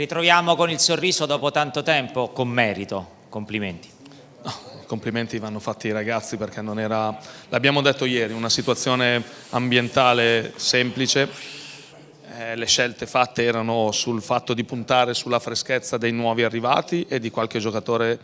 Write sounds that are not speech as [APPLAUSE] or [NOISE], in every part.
Ritroviamo con il sorriso dopo tanto tempo, con merito. Complimenti. No, complimenti vanno fatti ai ragazzi perché non era, l'abbiamo detto ieri, una situazione ambientale semplice. Eh, le scelte fatte erano sul fatto di puntare sulla freschezza dei nuovi arrivati e di qualche giocatore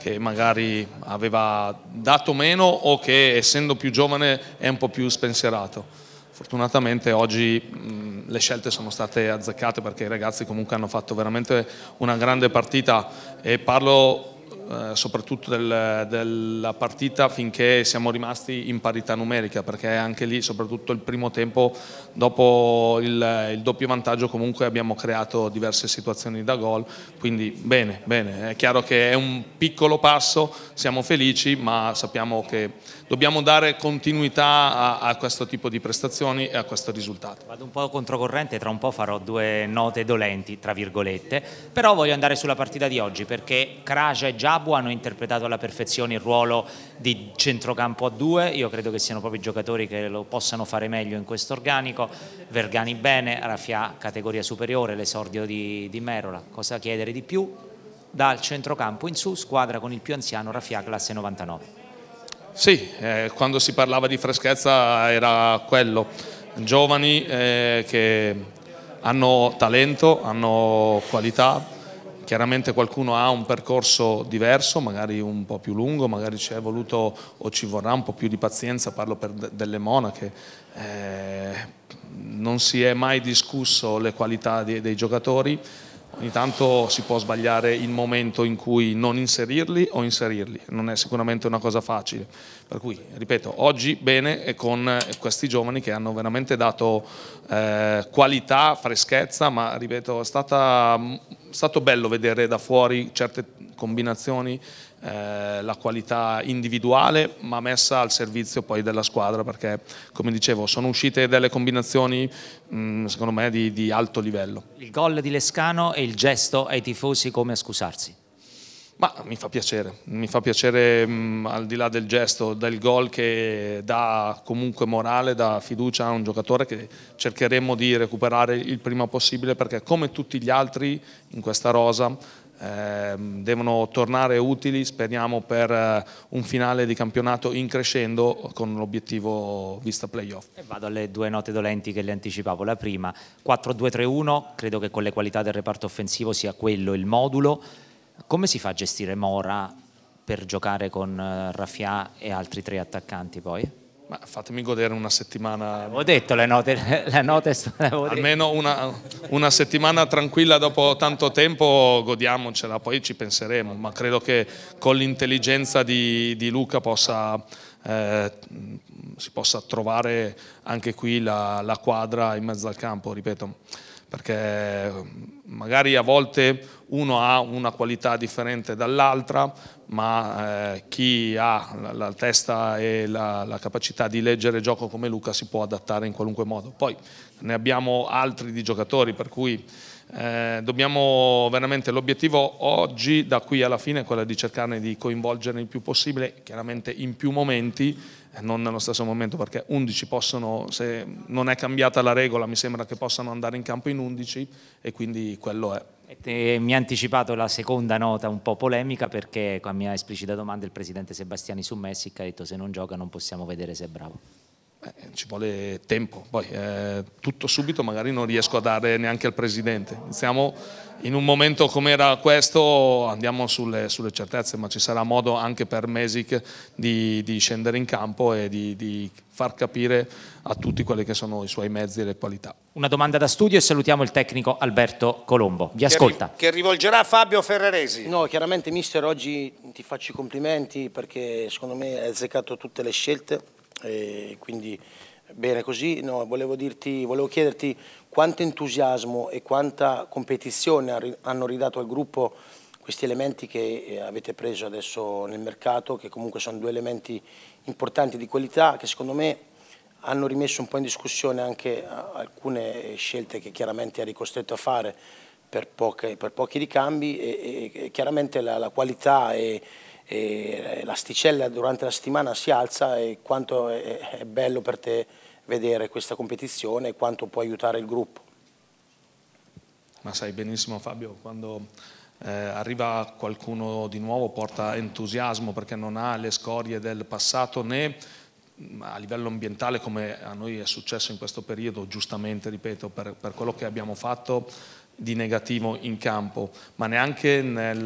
che magari aveva dato meno o che essendo più giovane è un po' più spensierato Fortunatamente oggi mh, le scelte sono state azzeccate perché i ragazzi comunque hanno fatto veramente una grande partita e parlo eh, soprattutto del, della partita finché siamo rimasti in parità numerica perché anche lì soprattutto il primo tempo dopo il, il doppio vantaggio comunque abbiamo creato diverse situazioni da gol quindi bene, bene, è chiaro che è un piccolo passo, siamo felici ma sappiamo che dobbiamo dare continuità a, a questo tipo di prestazioni e a questo risultato. Vado un po' controcorrente, tra un po' farò due note dolenti tra virgolette, però voglio andare sulla partita di oggi perché Kraja e Giacomo Sabu hanno interpretato alla perfezione il ruolo di centrocampo a due, io credo che siano proprio i giocatori che lo possano fare meglio in questo organico, Vergani bene, Raffià categoria superiore, l'esordio di, di Merola, cosa chiedere di più? Dal centrocampo in su, squadra con il più anziano Raffià classe 99. Sì, eh, quando si parlava di freschezza era quello, giovani eh, che hanno talento, hanno qualità, Chiaramente qualcuno ha un percorso diverso, magari un po' più lungo, magari ci è voluto o ci vorrà un po' più di pazienza, parlo per delle monache. Eh, non si è mai discusso le qualità dei, dei giocatori, ogni tanto si può sbagliare il momento in cui non inserirli o inserirli, non è sicuramente una cosa facile. Per cui, ripeto, oggi bene e con questi giovani che hanno veramente dato eh, qualità, freschezza, ma ripeto, è stata stato bello vedere da fuori certe combinazioni, eh, la qualità individuale ma messa al servizio poi della squadra perché come dicevo sono uscite delle combinazioni mh, mm, secondo me di, di alto livello. Il gol di Lescano e il gesto ai tifosi come a scusarsi. Ma mi fa piacere, mi fa piacere mh, mm, al di là del gesto, del gol che dà comunque morale, dà fiducia a un giocatore che cercheremo di recuperare il prima possibile perché come tutti gli altri in questa rosa eh, devono tornare utili, speriamo per eh, un finale di campionato in crescendo con l'obiettivo vista playoff. E vado alle due note dolenti che le anticipavo, la prima 4-2-3-1, credo che con le qualità del reparto offensivo sia quello il modulo, come si fa a gestire Mora per giocare con eh, Raffià e altri tre attaccanti poi? Ma fatemi godere una settimana. Ho detto le note, [LAUGHS] le note almeno una, una, settimana tranquilla dopo tanto tempo, godiamocela, poi ci penseremo. Ma credo che con l'intelligenza di, di Luca possa, eh, si possa trovare anche qui la, la quadra in mezzo al campo, ripeto, perché magari a volte uno ha una qualità differente dall'altra, ma eh, chi ha la, la testa e la, la, capacità di leggere gioco come Luca si può adattare in qualunque modo. Poi ne abbiamo altri di giocatori, per cui eh, dobbiamo veramente l'obiettivo oggi, da qui alla fine, è quello di cercare di coinvolgere il più possibile, chiaramente in più momenti, eh, non nello stesso momento perché 11 possono, se non è cambiata la regola mi sembra che possano andare in campo in 11 e quindi quello è mi ha anticipato la seconda nota un po' polemica perché con la mia esplicita domanda il presidente Sebastiani su Messica ha detto se non gioca non possiamo vedere se è bravo. Beh, ci vuole tempo, poi eh, tutto subito magari non riesco a dare neanche al Presidente. Iniziamo in un momento come era questo, andiamo sulle, sulle certezze, ma ci sarà modo anche per Mesic di, di scendere in campo e di, di, far capire a tutti quelli che sono i suoi mezzi e le qualità. Una domanda da studio e salutiamo il tecnico Alberto Colombo. Vi ascolta. Che, che rivolgerà Fabio Ferreresi. No, chiaramente mister, oggi ti faccio i complimenti perché secondo me hai azzeccato tutte le scelte e quindi bene così, no, volevo, dirti, volevo chiederti quanto entusiasmo e quanta competizione hanno ridato al gruppo questi elementi che eh, avete preso adesso nel mercato, che comunque sono due elementi importanti di qualità che secondo me hanno rimesso un po' in discussione anche eh, alcune scelte che chiaramente eri costretto a fare per, poche, per pochi ricambi e, e, e chiaramente la, la qualità e eh, l'asticella durante la settimana si alza e quanto è, bello per te vedere questa competizione e quanto può aiutare il gruppo. Ma sai benissimo Fabio, quando eh, arriva qualcuno di nuovo porta entusiasmo perché non ha le scorie del passato né mm, a livello ambientale come a noi è successo in questo periodo, giustamente ripeto, per, per quello che abbiamo fatto di negativo in campo, ma neanche nel,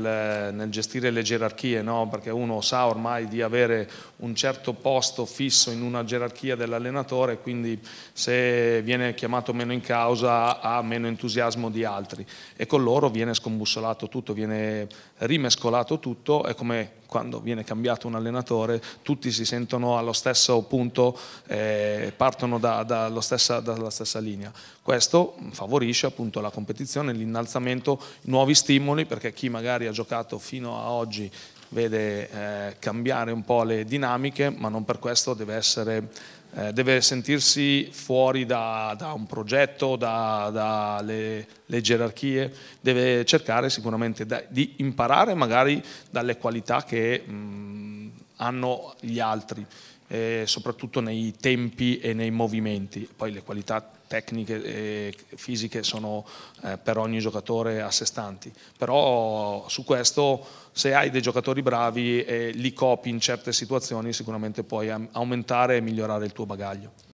nel gestire le gerarchie, no? perché uno sa ormai di avere un certo posto fisso in una gerarchia dell'allenatore, quindi se viene chiamato meno in causa ha meno entusiasmo di altri e con loro viene scombussolato tutto, viene rimescolato tutto e come quando viene cambiato un allenatore tutti si sentono allo stesso punto, eh, partono da, da stessa, dalla stessa linea. Questo favorisce appunto la competizione, l'innalzamento, nuovi stimoli perché chi magari ha giocato fino a oggi vede eh, cambiare un po' le dinamiche, ma non per questo deve, essere, eh, deve sentirsi fuori da, da un progetto, dalle da gerarchie, deve cercare sicuramente da, di imparare magari dalle qualità che mh, mm, hanno gli altri eh, soprattutto nei tempi e nei movimenti. Poi le qualità tecniche e eh, fisiche sono eh, per ogni giocatore a sé stanti, però su questo se hai dei giocatori bravi e li copi in certe situazioni sicuramente puoi aumentare e migliorare il tuo bagaglio.